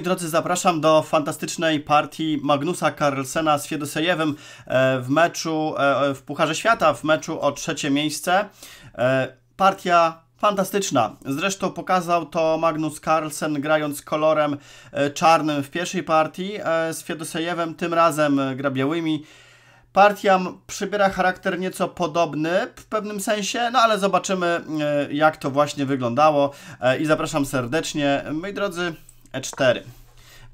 moi drodzy, zapraszam do fantastycznej partii Magnusa Carlsena z Fiedusejewem e, w meczu e, e, w Pucharze Świata, w meczu o trzecie miejsce. Partia Fantastyczna. Zresztą pokazał to Magnus Carlsen grając kolorem czarnym w pierwszej partii z Fiedusejewem, tym razem gra białymi. Partia przybiera charakter nieco podobny w pewnym sensie, no ale zobaczymy jak to właśnie wyglądało i zapraszam serdecznie. Moi drodzy, E4.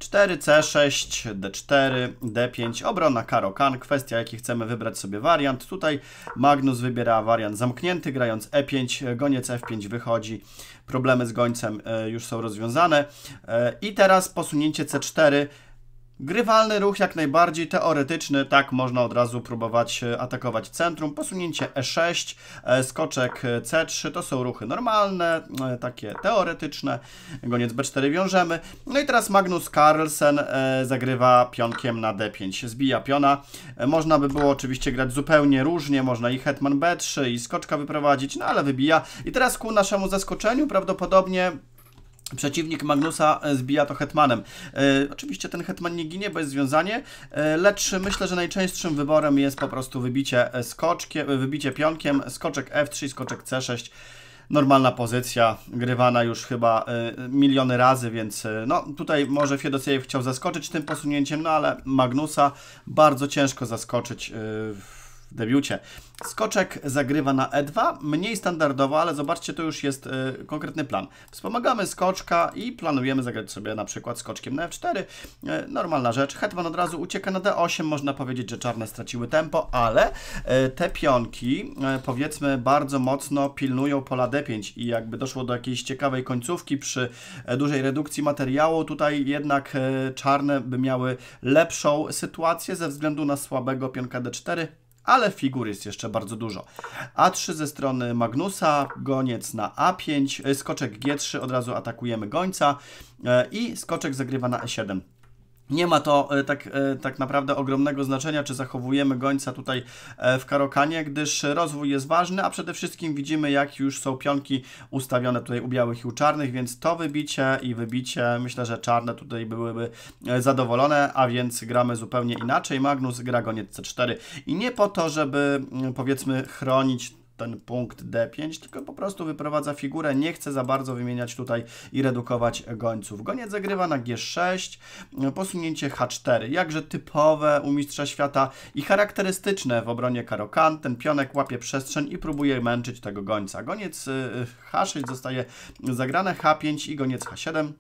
4, C6, D4, D5, obrona karokan, kwestia jaki chcemy wybrać sobie wariant. Tutaj Magnus wybiera wariant zamknięty, grając E5, goniec F5 wychodzi, problemy z gońcem e, już są rozwiązane. E, I teraz posunięcie C4 Grywalny ruch jak najbardziej teoretyczny, tak można od razu próbować e, atakować centrum. Posunięcie E6, e, skoczek C3 to są ruchy normalne, e, takie teoretyczne. Goniec B4 wiążemy. No i teraz Magnus Carlsen zagrywa pionkiem na D5, zbija piona. Można by było oczywiście grać zupełnie różnie, można i hetman B3 i skoczka wyprowadzić, no ale wybija. I teraz ku naszemu zaskoczeniu prawdopodobnie Przeciwnik Magnusa e, zbija to hetmanem. E, oczywiście ten hetman nie ginie, bo jest związanie, e, lecz myślę, że najczęstszym wyborem jest po prostu wybicie e, skoczkiem, e, wybicie pionkiem, skoczek F3, skoczek C6. Normalna pozycja, grywana już chyba e, miliony razy, więc no tutaj może Fiedosiejew chciał zaskoczyć tym posunięciem, no ale Magnusa bardzo ciężko zaskoczyć w w debiucie. Skoczek zagrywa na E2, mniej standardowo, ale zobaczcie, to już jest y, konkretny plan. Wspomagamy skoczka i planujemy zagrać sobie na przykład skoczkiem na F4. Y, e, normalna rzecz. Hetman od razu ucieka na D8, można powiedzieć, że czarne straciły tempo, ale y, te pionki powiedzmy bardzo mocno pilnują pola D5 i jakby doszło do jakiejś ciekawej końcówki przy dużej redukcji materiału, tutaj jednak czarne by miały lepszą sytuację ze względu na słabego pionka D4, ale figur jest jeszcze bardzo dużo. A3 ze strony Magnusa, goniec na A5, e, skoczek G3, od razu atakujemy gońca e, i skoczek zagrywa na E7. Nie ma to e, tak, e, tak naprawdę ogromnego znaczenia, czy zachowujemy gońca tutaj e, w Karokanie, gdyż rozwój jest ważny, a przede wszystkim widzimy, jak już są pionki ustawione tutaj u białych i u czarnych, więc to wybicie i wybicie, myślę, że czarne tutaj byłyby zadowolone, a więc gramy zupełnie inaczej. Magnus gra goniec C4 i nie po to, żeby mm, powiedzmy chronić ten punkt D5, tylko po prostu wyprowadza figurę, nie chce za bardzo wymieniać tutaj i redukować gońców. Goniec zagrywa na G6, posunięcie H4, jakże typowe u Mistrza Świata i charakterystyczne w obronie Karokan. Ten pionek łapie przestrzeń i próbuje męczyć tego gońca. Goniec y, y, H6 zostaje zagrane, H5 i goniec H7.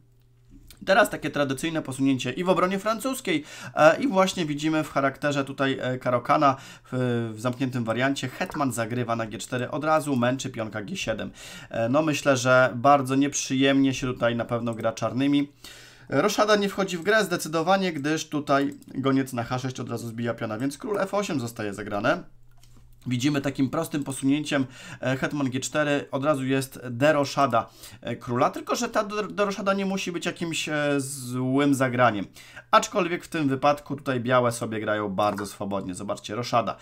Teraz takie tradycyjne posunięcie i w obronie francuskiej e, i właśnie widzimy w charakterze tutaj e, Karokana w zamkniętym wariancie Hetman zagrywa na G4 od razu, męczy pionka G7. E, no myślę, że bardzo nieprzyjemnie się tutaj na pewno gra czarnymi. Roszada nie wchodzi w grę zdecydowanie, gdyż tutaj goniec na H6 od razu zbija piona, więc król F8 zostaje zagrane. Widzimy takim prostym posunięciem e, Hetman G4 od razu jest deroszada e, króla, tylko że ta deroszada nie musi być jakimś e, złym zagraniem. Aczkolwiek w tym wypadku tutaj białe sobie grają bardzo swobodnie. Zobaczcie, roszada.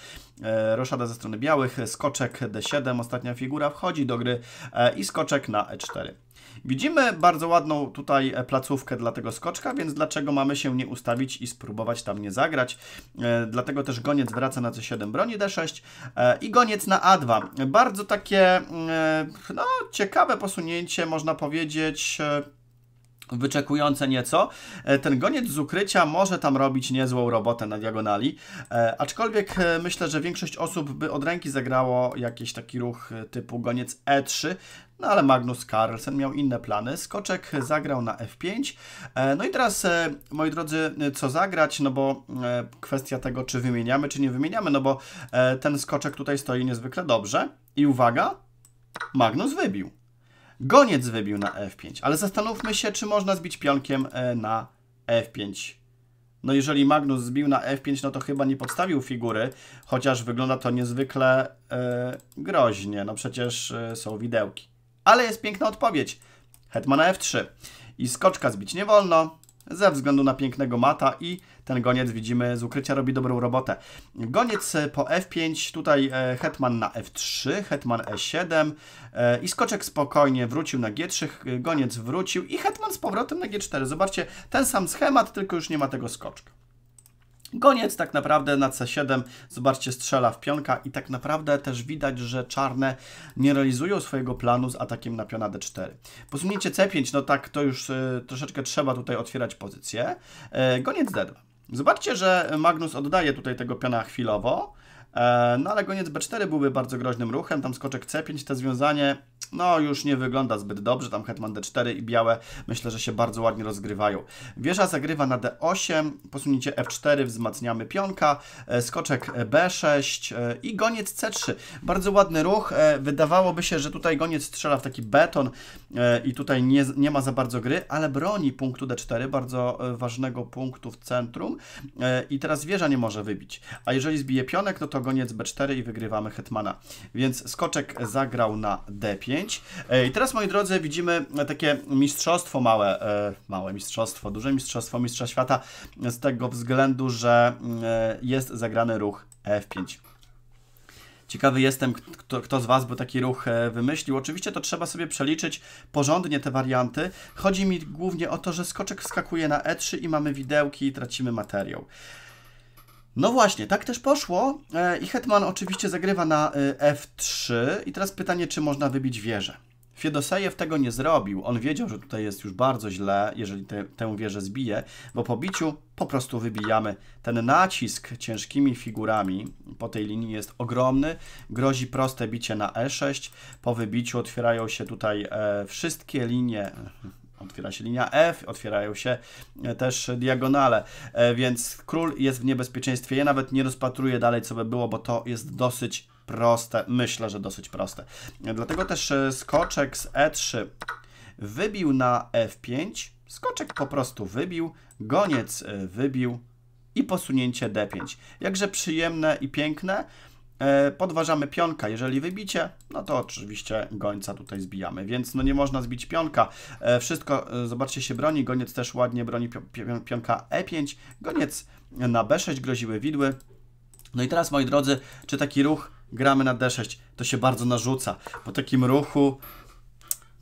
Roszada ze strony białych, skoczek D7, ostatnia figura wchodzi do gry i skoczek na E4. Widzimy bardzo ładną tutaj e, placówkę dla tego skoczka, więc dlaczego mamy się nie ustawić i spróbować tam nie zagrać. E, dlatego też goniec wraca na C7, broni D6 e, i goniec na A2. Bardzo takie mm, no, ciekawe posunięcie, można powiedzieć, wyczekujące nieco. E, ten goniec z ukrycia może tam robić niezłą robotę na diagonali, e, aczkolwiek e, myślę, że większość osób by od ręki zagrało jakiś taki ruch typu goniec E3, no ale Magnus Carlsen miał inne plany. Skoczek zagrał na F5. No i teraz, moi drodzy, co zagrać? No bo kwestia tego, czy wymieniamy, czy nie wymieniamy, no bo ten skoczek tutaj stoi niezwykle dobrze. I uwaga, Magnus wybił. Goniec wybił na F5, ale zastanówmy się, czy można zbić pionkiem e, na F5. No jeżeli Magnus zbił na F5, no to chyba nie podstawił figury, chociaż wygląda to niezwykle e, groźnie. No przecież e, są widełki. Ale jest piękna odpowiedź. Hetman na F3. I skoczka zbić nie wolno, ze względu na pięknego mata i ten goniec widzimy z ukrycia robi dobrą robotę. Goniec e, po F5, tutaj e, hetman na F3, hetman E7 e, i skoczek spokojnie wrócił na G3, goniec wrócił i hetman z powrotem na G4. Zobaczcie, ten sam schemat, tylko już nie ma tego skoczka. Goniec tak naprawdę na C7, zobaczcie, strzela w pionka i tak naprawdę też widać, że czarne nie realizują swojego planu z atakiem na piona D4. Posunięcie C5, no tak, to już y, troszeczkę trzeba tutaj otwierać pozycję. Y, goniec D2. Zobaczcie, że Magnus oddaje tutaj tego piona chwilowo, E, no ale goniec B4 byłby bardzo groźnym ruchem, tam skoczek C5, to związanie no już nie wygląda zbyt dobrze, tam hetman D4 i białe myślę, że się bardzo ładnie rozgrywają. Wieża zagrywa na D8, posunięcie F4, wzmacniamy pionka, e, skoczek B6 e, i goniec C3. Bardzo ładny ruch, wydawałoby się, że tutaj goniec strzela w taki beton i tutaj nie, nie ma za bardzo gry, ale broni punktu D4, bardzo ważnego punktu w centrum i teraz wieża nie może wybić. A jeżeli zbije pionek, no to koniec b4 i wygrywamy hetmana. Więc skoczek zagrał na d5. I teraz, moi drodzy, widzimy takie mistrzostwo małe, e, małe mistrzostwo, duże mistrzostwo mistrza świata z tego względu, że e, jest zagrany ruch f5. Ciekawy jestem, kto, kto, z Was by taki ruch e, wymyślił. Oczywiście to trzeba sobie przeliczyć porządnie te warianty. Chodzi mi głównie o to, że skoczek wskakuje na E3 i mamy widełki i tracimy materiał. No właśnie, tak też poszło e, i Hetman oczywiście zagrywa na e, F3 i teraz pytanie, czy można wybić wieżę. Fiedosejew tego nie zrobił. On wiedział, że tutaj jest już bardzo źle, jeżeli te, tę wieżę zbije, bo po biciu po prostu wybijamy. Ten nacisk ciężkimi figurami po tej linii jest ogromny. Grozi proste bicie na E6. Po wybiciu otwierają się tutaj e, wszystkie linie, otwiera się linia F, otwierają się e, też diagonale, e, więc król jest w niebezpieczeństwie. Ja nawet nie rozpatruję dalej, co by było, bo to jest dosyć proste, myślę, że dosyć proste. E, dlatego też skoczek z E3 wybił na F5, skoczek po prostu wybił, goniec wybił i posunięcie D5. Jakże przyjemne i piękne. E, podważamy pionka, jeżeli wybicie, no to oczywiście gońca tutaj zbijamy, więc no nie można zbić pionka. E, wszystko, e, zobaczcie, się broni, goniec też ładnie broni pionka E5, goniec na B6 groziły widły. No i teraz, moi drodzy, czy taki ruch gramy na D6, to się bardzo narzuca. Po takim ruchu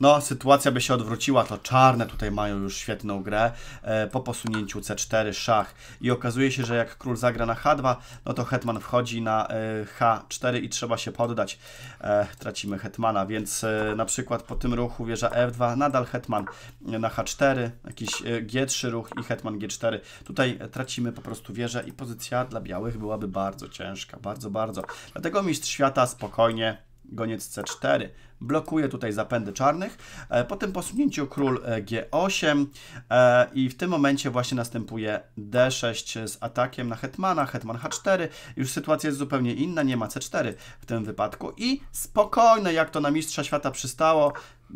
no, sytuacja by się odwróciła, to czarne tutaj mają już świetną grę. E, po posunięciu C4 szach i okazuje się, że jak król zagra na H2, no to hetman wchodzi na e, H4 i trzeba się poddać. E, tracimy hetmana, więc na przykład po tym ruchu wieża F2, nadal hetman na H4, jakiś G3 ruch i hetman G4. Tutaj tracimy po prostu wieżę i pozycja dla białych byłaby bardzo ciężka, bardzo, bardzo. Dlatego mistrz świata spokojnie goniec C4. Blokuje tutaj zapędy czarnych. E, po tym posunięciu król e, G8 e, i w tym momencie właśnie następuje D6 z atakiem na hetmana, hetman H4. Już sytuacja jest zupełnie inna, nie ma C4 w tym wypadku i spokojne, jak to na mistrza świata przystało,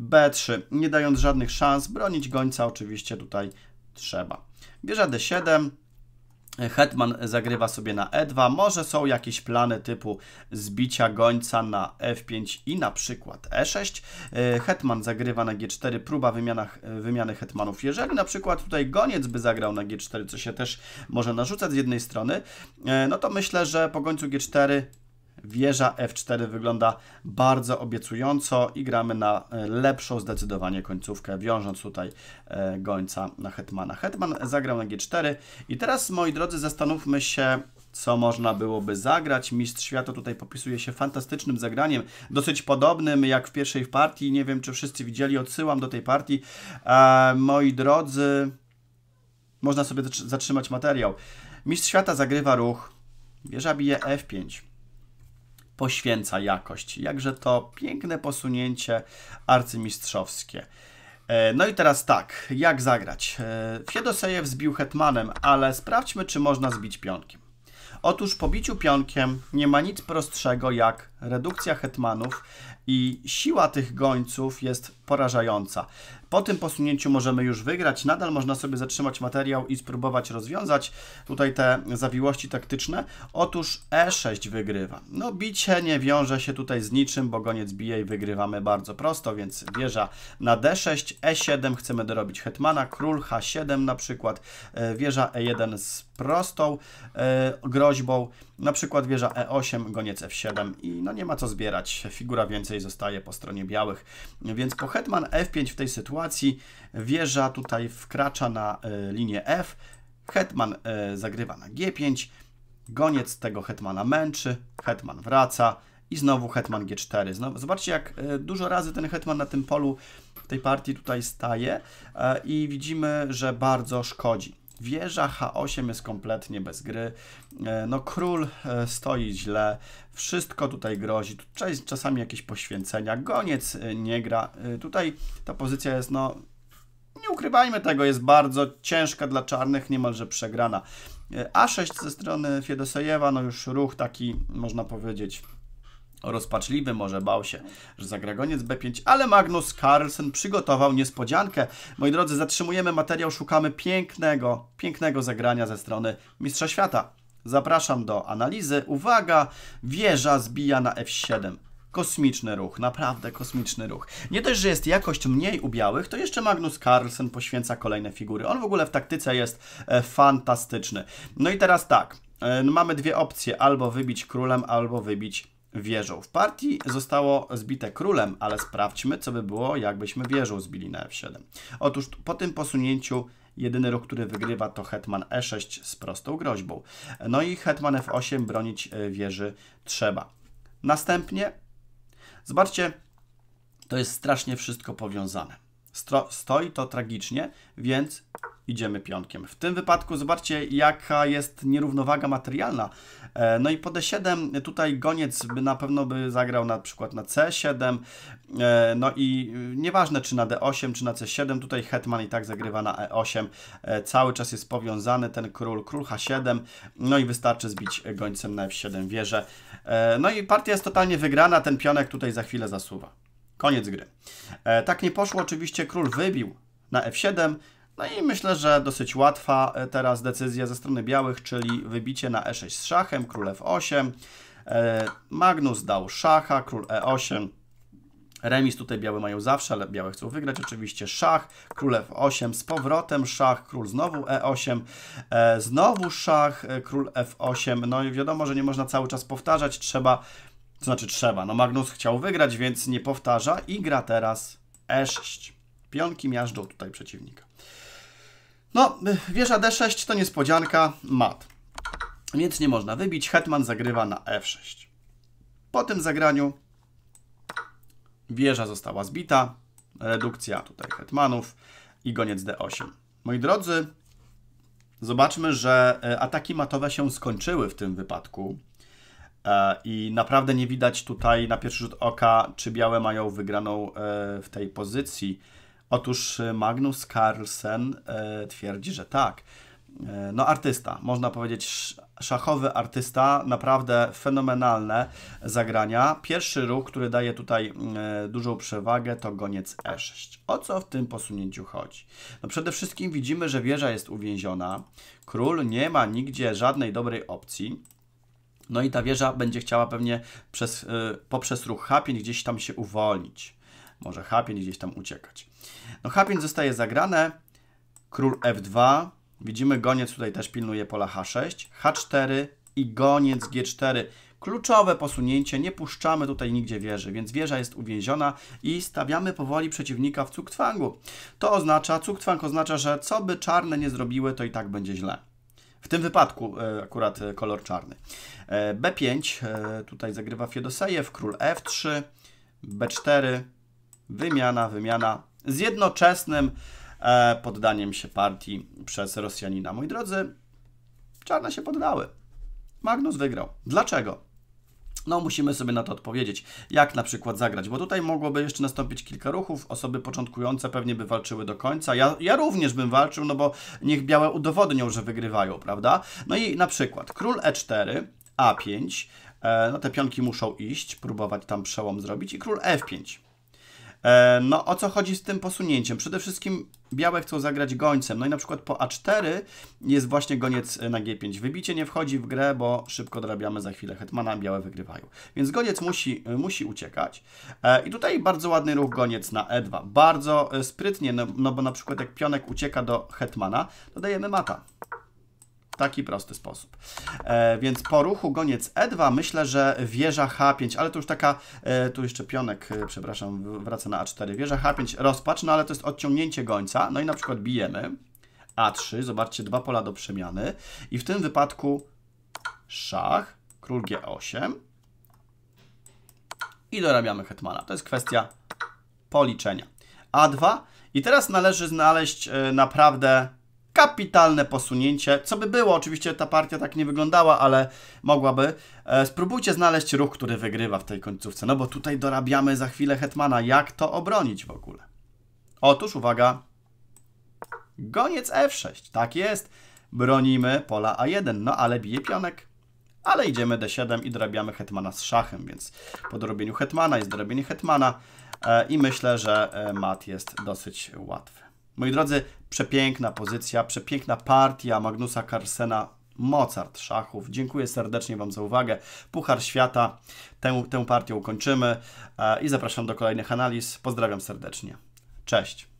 B3, nie dając żadnych szans, bronić gońca oczywiście tutaj trzeba. Bierze D7, Hetman zagrywa sobie na E2. Może są jakieś plany typu zbicia gońca na F5 i na przykład E6. E, Hetman zagrywa na G4, próba wymianach, wymiany hetmanów. Jeżeli na przykład tutaj goniec by zagrał na G4, co się też może narzucać z jednej strony, e, no to myślę, że po końcu G4 Wieża F4 wygląda bardzo obiecująco i gramy na e, lepszą zdecydowanie końcówkę, wiążąc tutaj e, gońca na Hetmana. Hetman zagrał na G4 i teraz, moi drodzy, zastanówmy się, co można byłoby zagrać. Mistrz Świata tutaj popisuje się fantastycznym zagraniem, dosyć podobnym jak w pierwszej partii. Nie wiem, czy wszyscy widzieli, odsyłam do tej partii. E, moi drodzy, można sobie zatrzymać materiał. Mistrz Świata zagrywa ruch. Wieża bije F5 poświęca jakość. Jakże to piękne posunięcie arcymistrzowskie. E, no i teraz tak, jak zagrać? E, Fiedosejew zbił hetmanem, ale sprawdźmy, czy można zbić pionkiem. Otóż po biciu pionkiem nie ma nic prostszego jak redukcja hetmanów i siła tych gońców jest porażająca. Po tym posunięciu możemy już wygrać, nadal można sobie zatrzymać materiał i spróbować rozwiązać tutaj te zawiłości taktyczne. Otóż E6 wygrywa. No bicie nie wiąże się tutaj z niczym, bo goniec bije i wygrywamy bardzo prosto, więc wieża na D6, E7 chcemy dorobić hetmana, król H7 na przykład, e, wieża E1 z prostą e, groźbą, na przykład wieża E8, goniec F7 i no nie ma co zbierać, figura więcej zostaje po stronie białych. Więc po hetman f5 w tej sytuacji wieża tutaj wkracza na e, linię f, hetman e, zagrywa na g5, goniec tego hetmana męczy, hetman wraca i znowu hetman g4. Znowu, zobaczcie, jak e, dużo razy ten hetman na tym polu w tej partii tutaj staje i widzimy, że bardzo szkodzi. Wieża H8 jest kompletnie bez gry. E, no król e, stoi źle, wszystko tutaj grozi, czasami jakieś poświęcenia, goniec e, nie gra. Tutaj ta pozycja jest, no nie ukrywajmy tego, jest bardzo ciężka dla czarnych, niemalże przegrana. A6 ze strony Fiedosejewa, no już ruch taki, można powiedzieć, Rozpaczliwy może bał się, że zagra goniec B5, ale Magnus Carlsen przygotował niespodziankę. Moi drodzy, zatrzymujemy materiał, szukamy pięknego, pięknego zagrania ze strony Mistrza Świata. Zapraszam do analizy. Uwaga, wieża zbija na F7. Kosmiczny ruch, naprawdę kosmiczny ruch. Nie dość, że jest jakość mniej u białych, to jeszcze Magnus Carlsen poświęca kolejne figury. On w ogóle w taktyce jest e, fantastyczny. No i teraz tak, e, no mamy dwie opcje, albo wybić królem, albo wybić wieżą w partii, zostało zbite królem, ale sprawdźmy, co by było, jakbyśmy wieżą zbili na f7. Otóż po tym posunięciu jedyny ruch, który wygrywa to hetman e6 z prostą groźbą. No i hetman f8 bronić e, wieży trzeba. Następnie, zobaczcie, to jest strasznie wszystko powiązane. stoi to tragicznie, więc idziemy pionkiem. W tym wypadku zobaczcie, jaka jest nierównowaga materialna. E, no i po D7 tutaj goniec by na pewno by zagrał na przykład na C7, e, no i e, nieważne czy na D8, czy na C7, tutaj hetman i tak zagrywa na E8, cały czas jest powiązany ten król, król H7, no i wystarczy zbić gońcem na F7 wieżę. No i partia jest totalnie wygrana, ten pionek tutaj za chwilę zasuwa. Koniec gry. Tak nie poszło, oczywiście król wybił na F7, no i myślę, że dosyć łatwa e, teraz decyzja ze strony białych, czyli wybicie na e6 z szachem, król f8. E, Magnus dał szacha, król e8. Remis tutaj białe mają zawsze, ale białe chcą wygrać oczywiście. Szach, król f8, z powrotem szach, król znowu e8, e, znowu szach, e, król f8. No i wiadomo, że nie można cały czas powtarzać, trzeba, to znaczy trzeba, no Magnus chciał wygrać, więc nie powtarza i gra teraz e6. Pionki miażdżą tutaj przeciwnika. No, wieża D6 to niespodzianka, mat. Więc nie można wybić, hetman zagrywa na F6. Po tym zagraniu wieża została zbita, redukcja tutaj hetmanów i goniec D8. Moi drodzy, zobaczmy, że e, ataki matowe się skończyły w tym wypadku. E, I naprawdę nie widać tutaj na pierwszy rzut oka, czy białe mają wygraną e, w tej pozycji. Otóż e, Magnus Carlsen e, twierdzi, że tak. E, no, artysta, można powiedzieć, szachowy artysta, naprawdę fenomenalne zagrania. Pierwszy ruch, który daje tutaj dużą przewagę, to goniec E6. O co w tym posunięciu chodzi? No, przede wszystkim widzimy, że wieża jest uwięziona, król nie ma nigdzie żadnej dobrej opcji. No i ta wieża będzie chciała pewnie przez, poprzez ruch H5 gdzieś tam się uwolnić może H5 gdzieś tam uciekać. No H5 zostaje zagrane, król F2, widzimy goniec tutaj też pilnuje pola H6, H4 i goniec G4. Kluczowe posunięcie, nie puszczamy tutaj nigdzie wieży, więc wieża jest uwięziona i stawiamy powoli przeciwnika w cuktwangu. To oznacza, cuktwang oznacza, że co by czarne nie zrobiły, to i tak będzie źle. W tym wypadku e, akurat e, kolor czarny. E, B5, tutaj zagrywa Fiedosejew, król F3, B4, wymiana, wymiana z jednoczesnym e, poddaniem się partii przez Rosjanina. Moi drodzy, czarne się poddały. Magnus wygrał. Dlaczego? No, musimy sobie na to odpowiedzieć. Jak na przykład zagrać? Bo tutaj mogłoby jeszcze nastąpić kilka ruchów. Osoby początkujące pewnie by walczyły do końca. Ja, ja również bym walczył, no bo niech białe udowodnią, że wygrywają, prawda? No i na przykład król e4, a5. E, no te pionki muszą iść, próbować tam przełom zrobić. I król f5. E, no o co chodzi z tym posunięciem? Przede wszystkim białe chcą zagrać gońcem, no i na przykład po A4 jest właśnie goniec e, na G5. Wybicie nie wchodzi w grę, bo szybko dorabiamy za chwilę hetmana, białe wygrywają. Więc goniec musi, e, musi uciekać. I tutaj bardzo ładny ruch goniec na E2. Bardzo sprytnie, no, no bo na przykład jak pionek ucieka do hetmana, dodajemy mata. W taki prosty sposób. E, więc po ruchu goniec E2 myślę, że wieża H5, ale to już taka, e, tu jeszcze pionek, e, przepraszam, wraca na A4. Wieża H5 rozpacz, no ale to jest odciągnięcie gońca. No i na przykład bijemy A3, zobaczcie, dwa pola do przemiany. I w tym wypadku szach, król G8 i dorabiamy hetmana. To jest kwestia policzenia. A2 i teraz należy znaleźć e, naprawdę kapitalne posunięcie, co by było, oczywiście ta partia tak nie wyglądała, ale mogłaby. E, spróbujcie znaleźć ruch, który wygrywa w tej końcówce, no bo tutaj dorabiamy za chwilę Hetmana, jak to obronić w ogóle. Otóż uwaga, goniec F6, tak jest, bronimy pola A1, no ale bije pionek. Ale idziemy D7 i dorabiamy Hetmana z szachem, więc po dorobieniu Hetmana jest dorobienie Hetmana e, i myślę, że e, mat jest dosyć łatwy. Moi drodzy, przepiękna pozycja, przepiękna partia Magnusa Carsena. Mozart szachów. Dziękuję serdecznie Wam za uwagę. Puchar Świata. Tę, tę partię ukończymy e, i zapraszam do kolejnych analiz. Pozdrawiam serdecznie. Cześć.